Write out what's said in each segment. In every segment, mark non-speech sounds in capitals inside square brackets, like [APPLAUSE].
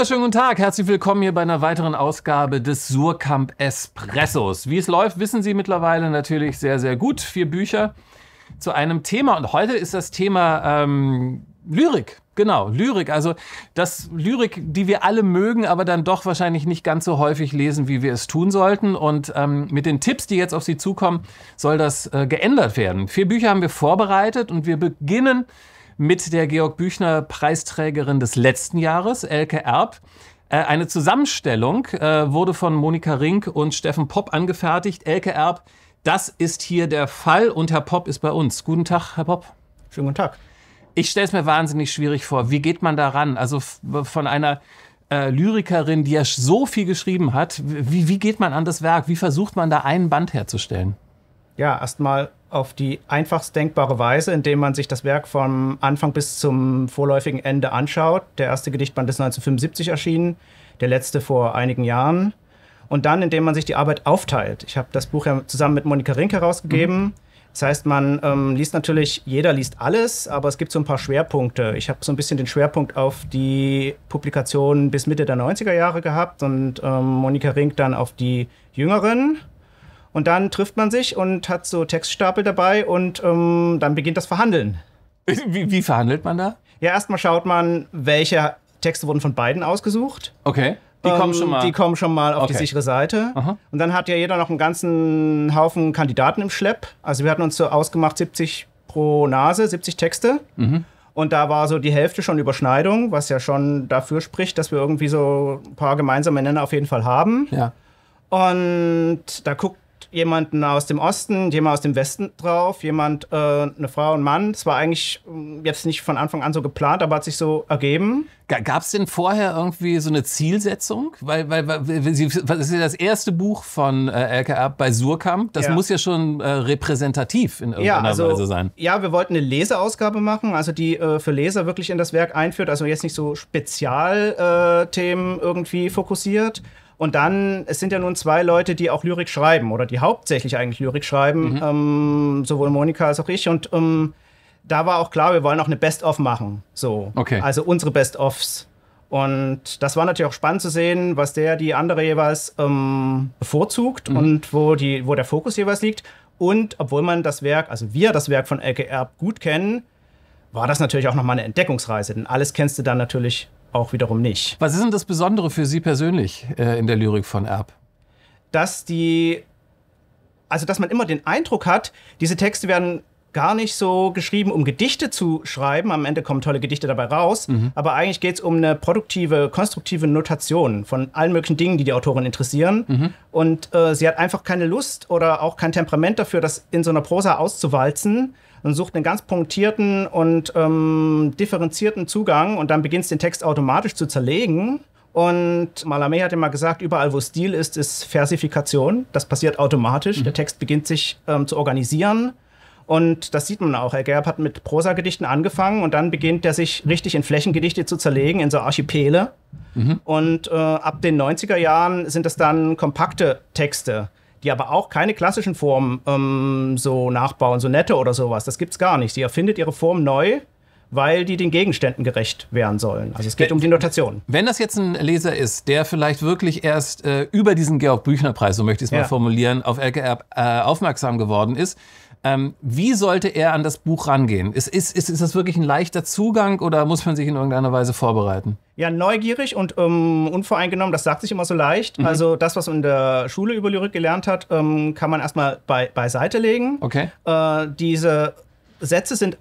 wunderschönen guten Tag. Herzlich willkommen hier bei einer weiteren Ausgabe des Surkamp Espressos. Wie es läuft, wissen Sie mittlerweile natürlich sehr, sehr gut. Vier Bücher zu einem Thema. Und heute ist das Thema ähm, Lyrik. Genau, Lyrik. Also das Lyrik, die wir alle mögen, aber dann doch wahrscheinlich nicht ganz so häufig lesen, wie wir es tun sollten. Und ähm, mit den Tipps, die jetzt auf Sie zukommen, soll das äh, geändert werden. Vier Bücher haben wir vorbereitet und wir beginnen mit der Georg Büchner Preisträgerin des letzten Jahres, Elke Erb. Äh, eine Zusammenstellung äh, wurde von Monika Rink und Steffen Popp angefertigt. Elke Erb, das ist hier der Fall und Herr Popp ist bei uns. Guten Tag, Herr Popp. Schönen guten Tag. Ich stelle es mir wahnsinnig schwierig vor. Wie geht man daran? Also von einer äh, Lyrikerin, die ja so viel geschrieben hat, wie, wie geht man an das Werk? Wie versucht man da einen Band herzustellen? Ja, erstmal auf die einfachst denkbare Weise, indem man sich das Werk vom Anfang bis zum vorläufigen Ende anschaut. Der erste Gedichtband ist 1975 erschienen, der letzte vor einigen Jahren. Und dann, indem man sich die Arbeit aufteilt. Ich habe das Buch ja zusammen mit Monika Rink herausgegeben. Mhm. Das heißt, man ähm, liest natürlich, jeder liest alles, aber es gibt so ein paar Schwerpunkte. Ich habe so ein bisschen den Schwerpunkt auf die Publikationen bis Mitte der 90er Jahre gehabt und ähm, Monika Rink dann auf die Jüngeren. Und dann trifft man sich und hat so Textstapel dabei und ähm, dann beginnt das Verhandeln. [LAUGHS] Wie, wie verhandelt man da? Ja, erstmal schaut man, welche Texte wurden von beiden ausgesucht. Okay. Die ähm, kommen schon mal, die kommen schon mal auf okay. die sichere Seite. Aha. Und dann hat ja jeder noch einen ganzen Haufen Kandidaten im Schlepp. Also wir hatten uns so ausgemacht, 70 pro Nase, 70 Texte. Mhm. Und da war so die Hälfte schon Überschneidung, was ja schon dafür spricht, dass wir irgendwie so ein paar gemeinsame Nenner auf jeden Fall haben. Ja. Und da guckt jemanden aus dem Osten, jemand aus dem Westen drauf, jemand, äh, eine Frau, und Mann. Es war eigentlich mm, jetzt nicht von Anfang an so geplant, aber hat sich so ergeben. Gab es denn vorher irgendwie so eine Zielsetzung? Weil, weil, weil Sie, das ist ja das erste Buch von äh, LKR bei Surkamp. Das ja. muss ja schon äh, repräsentativ in irgendeiner ja, also, Weise sein. Ja, wir wollten eine Leseausgabe machen, also die äh, für Leser wirklich in das Werk einführt. Also jetzt nicht so Spezialthemen äh, irgendwie fokussiert. Und dann, es sind ja nun zwei Leute, die auch Lyrik schreiben oder die hauptsächlich eigentlich Lyrik schreiben, mhm. ähm, sowohl Monika als auch ich. Und ähm, da war auch klar, wir wollen auch eine Best-of machen. So. Okay. Also unsere Best-ofs. Und das war natürlich auch spannend zu sehen, was der die andere jeweils ähm, bevorzugt mhm. und wo, die, wo der Fokus jeweils liegt. Und obwohl man das Werk, also wir das Werk von Elke Erb gut kennen, war das natürlich auch nochmal eine Entdeckungsreise, denn alles kennst du dann natürlich auch wiederum nicht. Was ist denn das Besondere für Sie persönlich äh, in der Lyrik von Erb? Dass die, also dass man immer den Eindruck hat, diese Texte werden gar nicht so geschrieben, um Gedichte zu schreiben. Am Ende kommen tolle Gedichte dabei raus. Mhm. Aber eigentlich geht es um eine produktive, konstruktive Notation von allen möglichen Dingen, die die Autorin interessieren. Mhm. Und äh, sie hat einfach keine Lust oder auch kein Temperament dafür, das in so einer Prosa auszuwalzen, und sucht einen ganz punktierten und ähm, differenzierten Zugang und dann beginnt es den Text automatisch zu zerlegen. Und Malamé hat immer gesagt, überall wo Stil ist, ist Versifikation. Das passiert automatisch. Mhm. Der Text beginnt sich ähm, zu organisieren. Und das sieht man auch. Herr Gerb hat mit Prosagedichten angefangen und dann beginnt er sich richtig in Flächengedichte zu zerlegen, in so Archipele. Mhm. Und äh, ab den 90er Jahren sind das dann kompakte Texte die aber auch keine klassischen Formen ähm, so nachbauen, so nette oder sowas. Das gibt's gar nicht. Sie erfindet ihre Form neu weil die den Gegenständen gerecht werden sollen. Also es geht wenn, um die Notation. Wenn das jetzt ein Leser ist, der vielleicht wirklich erst äh, über diesen Georg Büchner Preis, so möchte ich es mal ja. formulieren, auf LKR äh, aufmerksam geworden ist, ähm, wie sollte er an das Buch rangehen? Ist, ist, ist, ist das wirklich ein leichter Zugang oder muss man sich in irgendeiner Weise vorbereiten? Ja, neugierig und ähm, unvoreingenommen, das sagt sich immer so leicht. Mhm. Also das, was man in der Schule über Lyrik gelernt hat, ähm, kann man erstmal bei, beiseite legen. Okay. Äh, diese Sätze sind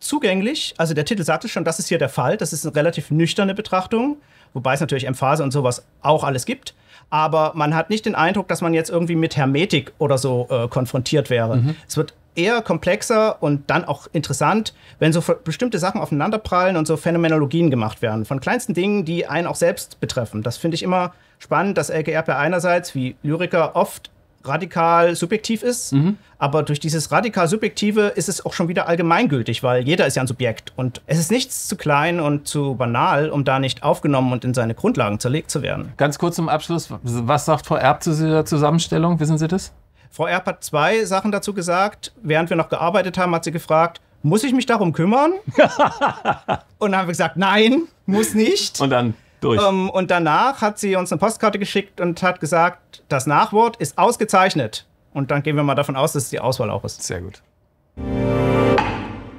zugänglich. Also der Titel sagt es schon, das ist hier der Fall. Das ist eine relativ nüchterne Betrachtung, wobei es natürlich Emphase und sowas auch alles gibt aber man hat nicht den Eindruck, dass man jetzt irgendwie mit Hermetik oder so äh, konfrontiert wäre. Mhm. Es wird eher komplexer und dann auch interessant, wenn so bestimmte Sachen aufeinanderprallen und so Phänomenologien gemacht werden. Von kleinsten Dingen, die einen auch selbst betreffen. Das finde ich immer spannend, dass LGR per einerseits, wie Lyriker, oft radikal subjektiv ist. Mhm. Aber durch dieses radikal subjektive ist es auch schon wieder allgemeingültig, weil jeder ist ja ein Subjekt. Und es ist nichts zu klein und zu banal, um da nicht aufgenommen und in seine Grundlagen zerlegt zu werden. Ganz kurz zum Abschluss, was sagt Frau Erb zu dieser Zusammenstellung? Wissen Sie das? Frau Erb hat zwei Sachen dazu gesagt. Während wir noch gearbeitet haben, hat sie gefragt, muss ich mich darum kümmern? [LAUGHS] und dann haben wir gesagt, nein, muss nicht. Und dann durch. Ähm, und danach hat sie uns eine Postkarte geschickt und hat gesagt, das Nachwort ist ausgezeichnet. Und dann gehen wir mal davon aus, dass es die Auswahl auch ist. Sehr gut.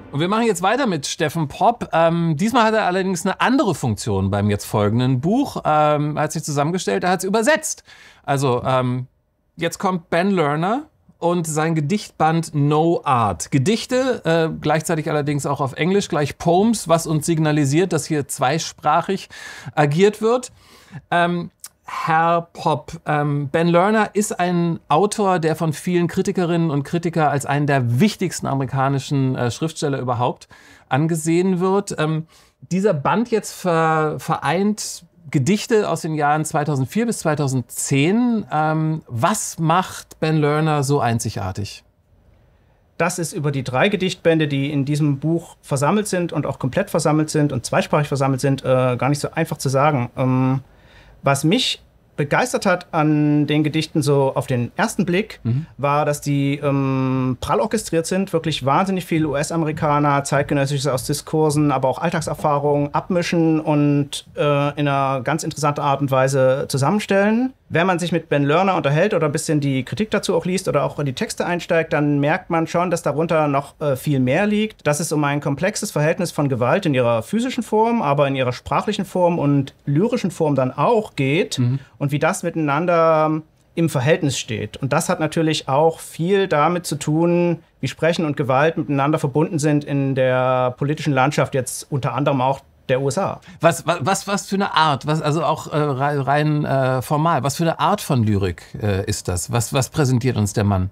Und wir machen jetzt weiter mit Steffen Popp. Ähm, diesmal hat er allerdings eine andere Funktion beim jetzt folgenden Buch. Ähm, er hat sich zusammengestellt, er hat es übersetzt. Also ähm, jetzt kommt Ben Lerner und sein Gedichtband No Art. Gedichte, äh, gleichzeitig allerdings auch auf Englisch, gleich Poems, was uns signalisiert, dass hier zweisprachig agiert wird. Ähm, Herr Pop. Ähm, ben Lerner ist ein Autor, der von vielen Kritikerinnen und Kritikern als einen der wichtigsten amerikanischen äh, Schriftsteller überhaupt angesehen wird. Ähm, dieser Band jetzt ver vereint Gedichte aus den Jahren 2004 bis 2010. Ähm, was macht Ben Lerner so einzigartig? Das ist über die drei Gedichtbände, die in diesem Buch versammelt sind und auch komplett versammelt sind und zweisprachig versammelt sind, äh, gar nicht so einfach zu sagen. Ähm, was mich begeistert hat an den Gedichten so auf den ersten Blick, mhm. war, dass die ähm, prall orchestriert sind, wirklich wahnsinnig viel US-Amerikaner, zeitgenössisches aus Diskursen, aber auch Alltagserfahrungen abmischen und äh, in einer ganz interessanten Art und Weise zusammenstellen wenn man sich mit Ben Lerner unterhält oder ein bisschen die Kritik dazu auch liest oder auch in die Texte einsteigt, dann merkt man schon, dass darunter noch äh, viel mehr liegt, dass es um ein komplexes Verhältnis von Gewalt in ihrer physischen Form, aber in ihrer sprachlichen Form und lyrischen Form dann auch geht mhm. und wie das miteinander ähm, im Verhältnis steht. Und das hat natürlich auch viel damit zu tun, wie Sprechen und Gewalt miteinander verbunden sind in der politischen Landschaft, jetzt unter anderem auch der USA. Was, was, was für eine Art, was, also auch äh, rein äh, formal, was für eine Art von Lyrik äh, ist das? Was, was präsentiert uns der Mann?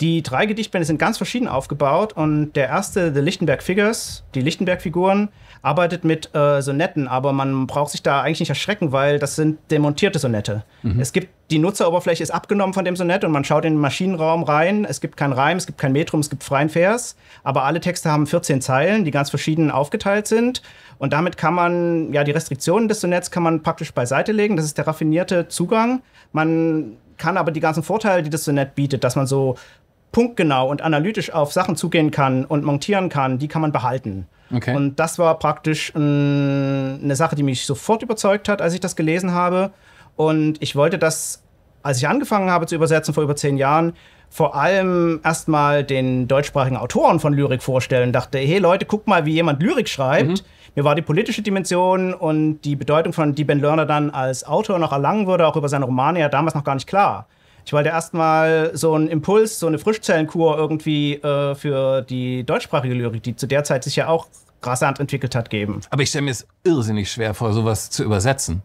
Die drei Gedichtbände sind ganz verschieden aufgebaut und der erste, The Lichtenberg Figures, die Lichtenberg-Figuren, arbeitet mit äh, Sonetten, aber man braucht sich da eigentlich nicht erschrecken, weil das sind demontierte Sonette. Mhm. Es gibt die Nutzeroberfläche ist abgenommen von dem Sonett und man schaut in den Maschinenraum rein. Es gibt keinen Reim, es gibt kein Metrum, es gibt freien Vers, aber alle Texte haben 14 Zeilen, die ganz verschieden aufgeteilt sind. Und damit kann man, ja, die Restriktionen des Sonetts kann man praktisch beiseite legen. Das ist der raffinierte Zugang. Man kann aber die ganzen Vorteile, die das Sonett bietet, dass man so punktgenau und analytisch auf Sachen zugehen kann und montieren kann, die kann man behalten. Okay. Und das war praktisch äh, eine Sache, die mich sofort überzeugt hat, als ich das gelesen habe. Und ich wollte das, als ich angefangen habe zu übersetzen vor über zehn Jahren, vor allem erstmal den deutschsprachigen Autoren von Lyrik vorstellen. Dachte, hey Leute, guck mal, wie jemand Lyrik schreibt. Mhm. Mir war die politische Dimension und die Bedeutung von die Ben Lerner dann als Autor noch erlangen würde, auch über seine Romane ja damals noch gar nicht klar. Ich wollte erstmal so einen Impuls, so eine Frischzellenkur irgendwie äh, für die deutschsprachige Lyrik, die zu der Zeit sich ja auch rasant entwickelt hat, geben. Aber ich stelle mir es irrsinnig schwer vor, sowas zu übersetzen.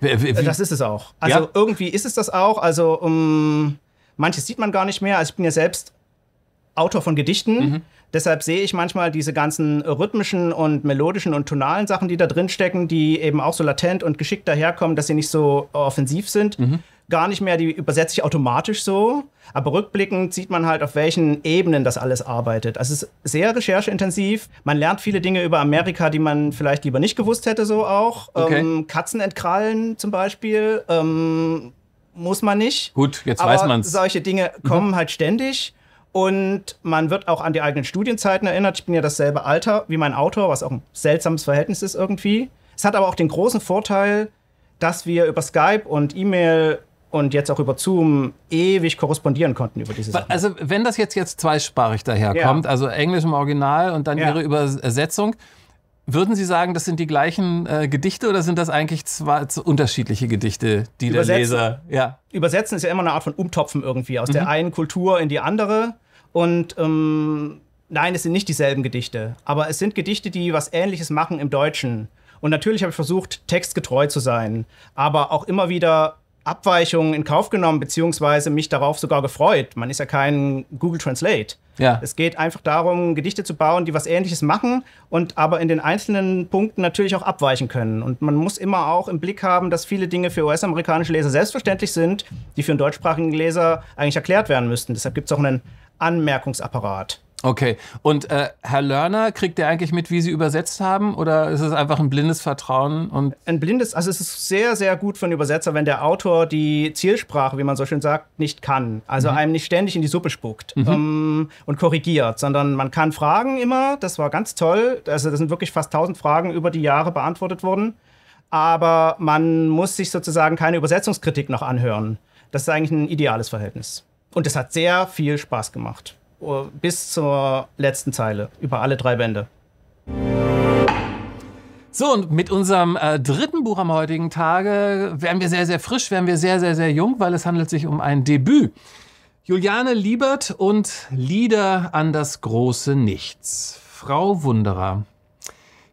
Wie? Das ist es auch. Also ja? irgendwie ist es das auch. Also um, manches sieht man gar nicht mehr. Also ich bin ja selbst Autor von Gedichten. Mhm. Deshalb sehe ich manchmal diese ganzen rhythmischen und melodischen und tonalen Sachen, die da drin stecken, die eben auch so latent und geschickt daherkommen, dass sie nicht so offensiv sind. Mhm gar nicht mehr, die übersetze ich automatisch so. Aber rückblickend sieht man halt, auf welchen Ebenen das alles arbeitet. Also es ist sehr rechercheintensiv. Man lernt viele Dinge über Amerika, die man vielleicht lieber nicht gewusst hätte, so auch. Ähm, okay. Ähm, Katzen entkrallen zum Beispiel. Ähm, muss man nicht. Gut, jetzt Aber weiß man's. Solche Dinge mhm. kommen mhm. halt ständig. Und man wird auch an die eigenen Studienzeiten erinnert. Ich bin ja dasselbe Alter wie mein Autor, was auch ein seltsames Verhältnis ist irgendwie. Es hat aber auch den großen Vorteil, dass wir über Skype und E-Mail und jetzt auch über Zoom ewig korrespondieren konnten über diese Sachen. Also wenn das jetzt, jetzt zweisprachig daherkommt, ja. also Englisch im Original und dann ja. Ihre Übersetzung, würden Sie sagen, das sind die gleichen äh, Gedichte oder sind das eigentlich zwei unterschiedliche Gedichte, die Übersetzen. der Leser... Ja. Übersetzen ist ja immer eine Art von Umtopfen irgendwie, aus mhm. der einen Kultur in die andere und... Ähm, nein, es sind nicht dieselben Gedichte, aber es sind Gedichte, die was Ähnliches machen im Deutschen. Und natürlich habe ich versucht, textgetreu zu sein, aber auch immer wieder Abweichungen in Kauf genommen, beziehungsweise mich darauf sogar gefreut. Man ist ja kein Google Translate. Ja. Es geht einfach darum, Gedichte zu bauen, die was Ähnliches machen und aber in den einzelnen Punkten natürlich auch abweichen können. Und man muss immer auch im Blick haben, dass viele Dinge für US-amerikanische Leser selbstverständlich sind, die für einen deutschsprachigen Leser eigentlich erklärt werden müssten. Deshalb gibt es auch einen Anmerkungsapparat. Okay, und äh, Herr Lörner, kriegt der eigentlich mit, wie Sie übersetzt haben? Oder ist es einfach ein blindes Vertrauen? Und ein blindes, also es ist sehr, sehr gut für einen Übersetzer, wenn der Autor die Zielsprache, wie man so schön sagt, nicht kann. Also mhm. einem nicht ständig in die Suppe spuckt mhm. ähm, und korrigiert, sondern man kann Fragen immer, das war ganz toll. Also das sind wirklich fast tausend Fragen über die Jahre beantwortet worden. Aber man muss sich sozusagen keine Übersetzungskritik noch anhören. Das ist eigentlich ein ideales Verhältnis. Und es hat sehr viel Spaß gemacht. Oh, bis zur letzten Zeile, über alle drei Bände. So, und mit unserem äh, dritten Buch am heutigen Tage werden wir sehr, sehr frisch, werden wir sehr, sehr, sehr jung, weil es handelt sich um ein Debüt. Juliane Liebert und Lieder an das große Nichts. Frau Wunderer.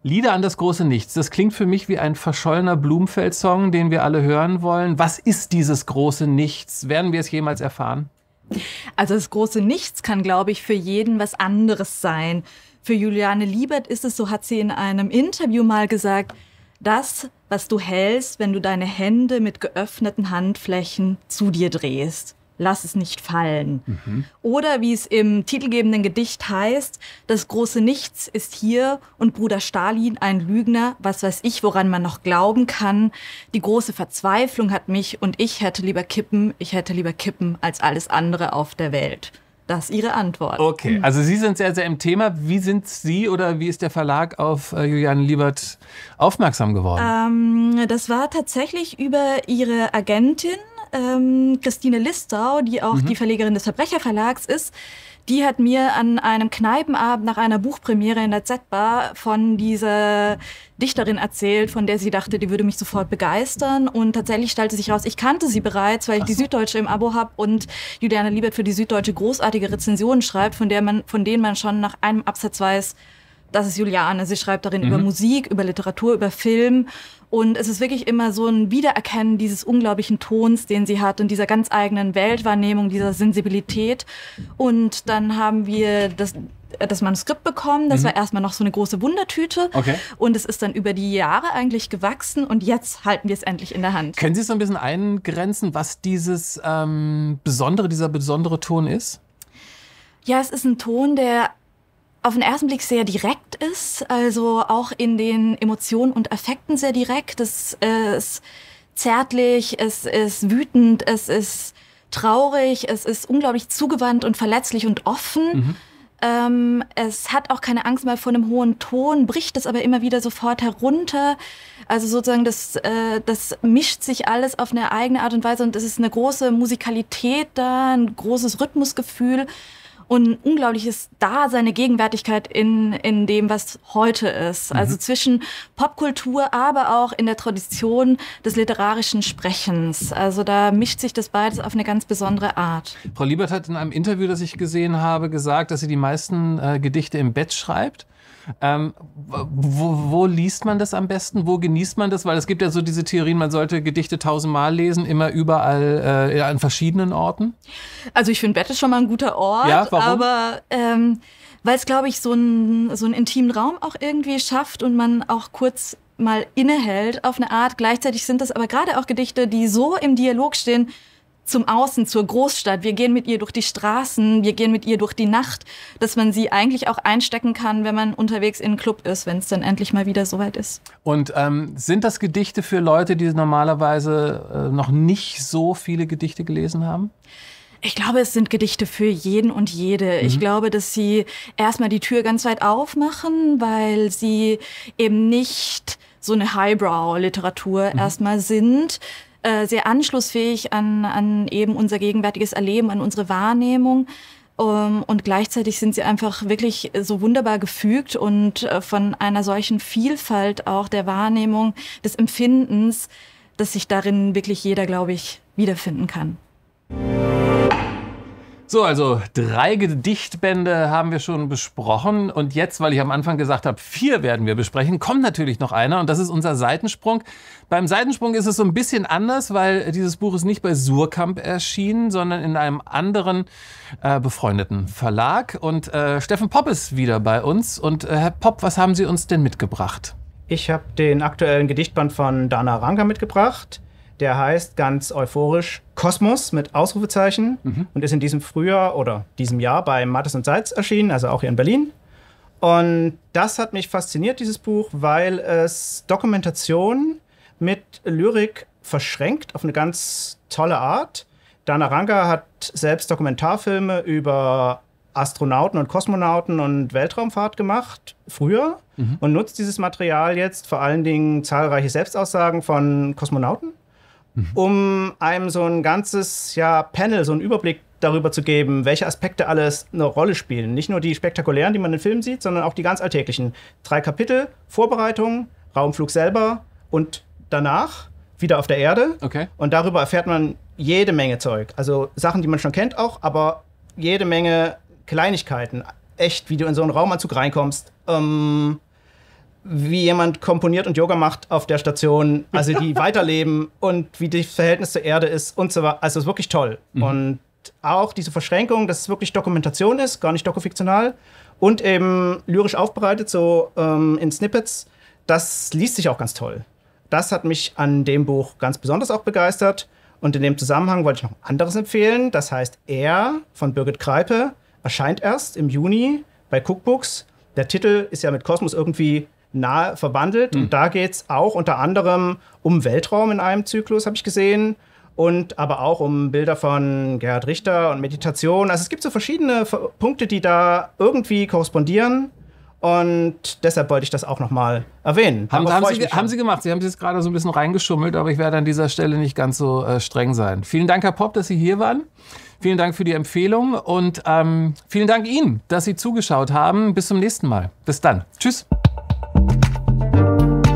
Lieder an das große Nichts. Das klingt für mich wie ein verschollener Blumenfeld-Song, den wir alle hören wollen. Was ist dieses große Nichts? Werden wir es jemals erfahren? Also das große Nichts kann, glaube ich, für jeden was anderes sein. Für Juliane Liebert ist es, so hat sie in einem Interview mal gesagt, das, was du hältst, wenn du deine Hände mit geöffneten Handflächen zu dir drehst lass es nicht fallen. Mhm. Oder wie es im titelgebenden Gedicht heißt, das große Nichts ist hier und Bruder Stalin ein Lügner, was weiß ich, woran man noch glauben kann. Die große Verzweiflung hat mich und ich hätte lieber kippen, ich hätte lieber kippen als alles andere auf der Welt. Das ist Ihre Antwort. Okay, mhm. also Sie sind sehr, sehr im Thema. Wie sind Sie oder wie ist der Verlag auf äh, Julian Liebert aufmerksam geworden? Ähm, das war tatsächlich über Ihre Agentin, ähm, Christine Listau, die auch mhm. die Verlegerin des Verbrecherverlags ist, die hat mir an einem Kneipenabend nach einer Buchpremiere in der Z-Bar von dieser Dichterin erzählt, von der sie dachte, die würde mich sofort begeistern. Und tatsächlich stellte sich raus, ich kannte sie bereits, weil ich die Süddeutsche im Abo habe und Juliane Liebert für die Süddeutsche großartige Rezensionen schreibt, von, der man, von denen man schon nach einem Absatz weiß, das ist Juliane. Sie schreibt darin mhm. über Musik, über Literatur, über Film. Und es ist wirklich immer so ein Wiedererkennen dieses unglaublichen Tons, den sie hat und dieser ganz eigenen Weltwahrnehmung, dieser Sensibilität. Und dann haben wir das, äh, das Manuskript bekommen. Das mhm. war erstmal noch so eine große Wundertüte. Okay. Und es ist dann über die Jahre eigentlich gewachsen und jetzt halten wir es endlich in der Hand. Können Sie es so ein bisschen eingrenzen, was dieses ähm, besondere, dieser besondere Ton ist? Ja, es ist ein Ton, der auf den ersten Blick sehr direkt ist, also auch in den Emotionen und Affekten sehr direkt. Es ist zärtlich, es ist wütend, es ist traurig, es ist unglaublich zugewandt und verletzlich und offen. Mhm. Ähm, es hat auch keine Angst mehr vor einem hohen Ton, bricht es aber immer wieder sofort herunter. Also sozusagen, das, äh, das mischt sich alles auf eine eigene Art und Weise und es ist eine große Musikalität da, ein großes Rhythmusgefühl und ein unglaubliches Da seine Gegenwärtigkeit in, in dem, was heute ist. Also mhm. Also zwischen Popkultur, aber auch in der Tradition des literarischen Sprechens. Also da mischt sich das beides auf eine ganz besondere Art. Frau Liebert hat in einem Interview, das ich gesehen habe, gesagt, dass sie die meisten äh, Gedichte im Bett schreibt. Ähm, wo, wo, liest man das am besten? Wo genießt man das? Weil es gibt ja so diese Theorien, man sollte Gedichte tausendmal lesen, immer überall äh, an verschiedenen Orten. Also ich finde, Bett ist schon mal ein guter Ort. Ja, warum? Aber ähm, weil es, glaube ich, so, ein, so einen intimen Raum auch irgendwie schafft und man auch kurz mal innehält auf eine Art. Gleichzeitig sind das aber gerade auch Gedichte, die so im Dialog stehen, zum Außen, zur Großstadt. Wir gehen mit ihr durch die Straßen, wir gehen mit ihr durch die Nacht, dass man sie eigentlich auch einstecken kann, wenn man unterwegs in einen Club ist, wenn es dann endlich mal wieder soweit ist. Und ähm, sind das Gedichte für Leute, die normalerweise äh, noch nicht so viele Gedichte gelesen haben? Ich glaube, es sind Gedichte für jeden und jede. Mhm. Ich glaube, dass sie erstmal die Tür ganz weit aufmachen, weil sie eben nicht so eine Highbrow-Literatur mhm. erstmal sind, äh, sehr anschlussfähig an, an eben unser gegenwärtiges Erleben, an unsere Wahrnehmung. Um, ähm, und gleichzeitig sind sie einfach wirklich so wunderbar gefügt und äh, von einer solchen Vielfalt auch der Wahrnehmung, des Empfindens, dass sich darin wirklich jeder, glaube ich, wiederfinden kann. So, also drei Gedichtbände haben wir schon besprochen und jetzt, weil ich am Anfang gesagt habe, vier werden wir besprechen, kommt natürlich noch einer und das ist unser Seitensprung. Beim Seitensprung ist es so ein bisschen anders, weil dieses Buch ist nicht bei Surkamp erschienen, sondern in einem anderen äh, befreundeten Verlag und äh, Steffen Popp ist wieder bei uns und äh, Herr Popp, was haben Sie uns denn mitgebracht? Ich habe den aktuellen Gedichtband von Dana Ranka mitgebracht der heißt ganz euphorisch Kosmos mit Ausrufezeichen mhm. und ist in diesem Frühjahr oder diesem Jahr bei Mattes und Seitz erschienen, also auch hier in Berlin. Und das hat mich fasziniert, dieses Buch, weil es Dokumentation mit Lyrik verschränkt auf eine ganz tolle Art. Dana Ranga hat selbst Dokumentarfilme über Astronauten und Kosmonauten und Weltraumfahrt gemacht, früher, mhm. und nutzt dieses Material jetzt vor allen Dingen zahlreiche Selbstaussagen von Kosmonauten Mhm. um einem so ein ganzes ja, Panel, so einen Überblick darüber zu geben, welche Aspekte alles eine Rolle spielen. Nicht nur die spektakulären, die man im Filmen sieht, sondern auch die ganz alltäglichen. Drei Kapitel, Vorbereitung, Raumflug selber und danach wieder auf der Erde. Okay. Und darüber erfährt man jede Menge Zeug. Also Sachen, die man schon kennt auch, aber jede Menge Kleinigkeiten. Echt, wie du in so einen Raumanzug reinkommst. Ähm, wie jemand komponiert und Yoga macht auf der Station, also die [LAUGHS] weiterleben und wie das Verhältnis zur Erde ist und so weiter. Also es ist wirklich toll. Mhm. Und auch diese Verschränkung, dass es wirklich Dokumentation ist, gar nicht dokofiktional und eben lyrisch aufbereitet, so ähm, in Snippets, das liest sich auch ganz toll. Das hat mich an dem Buch ganz besonders auch begeistert. Und in dem Zusammenhang wollte ich noch ein anderes empfehlen. Das heißt, Er von Birgit Kreipe erscheint erst im Juni bei Cookbooks. Der Titel ist ja mit Kosmos irgendwie nahe verwandelt. Mhm. Und hm. da geht es auch unter anderem um Weltraum in einem Zyklus, habe ich gesehen. Und aber auch um Bilder von Gerhard Richter und Meditation. Also es gibt so verschiedene Punkte, die da irgendwie korrespondieren. Und deshalb wollte ich das auch nochmal erwähnen. Haben, haben, Sie, haben, Sie, gemacht. Sie haben es jetzt gerade so ein bisschen reingeschummelt, aber ich werde an dieser Stelle nicht ganz so äh, streng sein. Vielen Dank, Herr Popp, dass Sie hier waren. Vielen Dank für die Empfehlung und ähm, vielen Dank Ihnen, dass Sie zugeschaut haben. Bis zum nächsten Mal. Bis dann. Tschüss. you